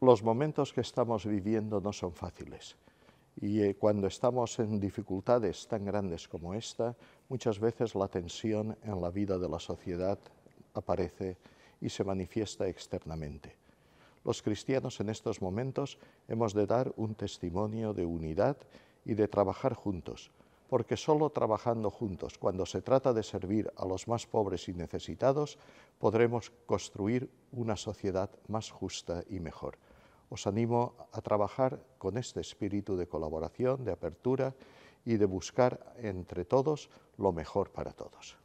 los momentos que estamos viviendo no son fáciles. Y eh, cuando estamos en dificultades tan grandes como esta, muchas veces la tensión en la vida de la sociedad aparece y se manifiesta externamente. Los cristianos en estos momentos hemos de dar un testimonio de unidad y de trabajar juntos, porque solo trabajando juntos, cuando se trata de servir a los más pobres y necesitados, podremos construir una sociedad más justa y mejor os animo a trabajar con este espíritu de colaboración, de apertura y de buscar entre todos lo mejor para todos.